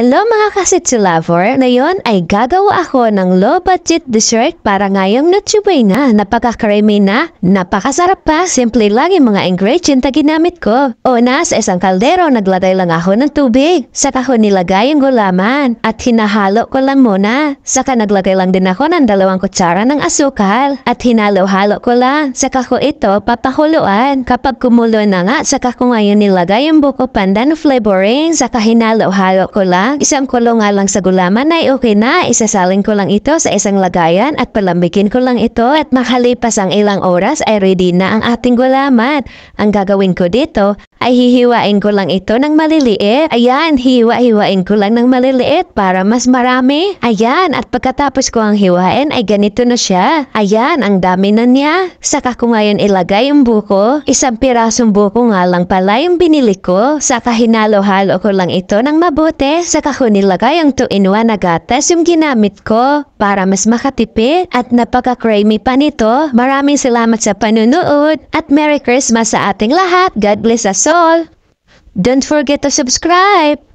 Hello mga kasitsi lover! Ngayon ay gagawa ako ng low budget dessert para ngayong natsubay na, napaka-creamy na, napakasarap pa, simple lang yung mga ingredient na ginamit ko. Una, sa isang kaldero naglagay lang ako ng tubig, saka ko nilagay yung gulaman at hinahalo ko lang muna. Saka naglagay lang din ako ng dalawang kutsara ng asukal at hinalo-halo ko lang, saka ko ito papahuluan, Kapag kumulo na nga, saka ko ngayon nilagay yung buko pandan flavoring, saka hinalo-halo ko lang lang, isang kulo nga lang sa gulaman ay okay na, isasalin ko lang ito sa isang lagayan at palambikin ko lang ito at makalipas ang ilang oras ay ready na ang ating gulaman. Ang gagawin ko dito ay hihiwain ko lang ito ng maliliit. Ayan, hiwa-hiwain ko lang ng maliliit para mas marami. Ayan, at pagkatapos ko ang hiwain ay ganito na siya. Ayan, ang dami na niya. Saka ko ngayon ilagay ang buko. Isang pirasong buko nga lang pala yung binili ko. Saka hinalo-halo ko lang ito ng mabuti sa kahon nilagay ang 2-in-1 na gatas yung ginamit ko para mas makatipid at napaka-creamy pa nito. Maraming salamat sa panunood at Merry Christmas sa ating lahat. God bless us all. Don't forget to subscribe!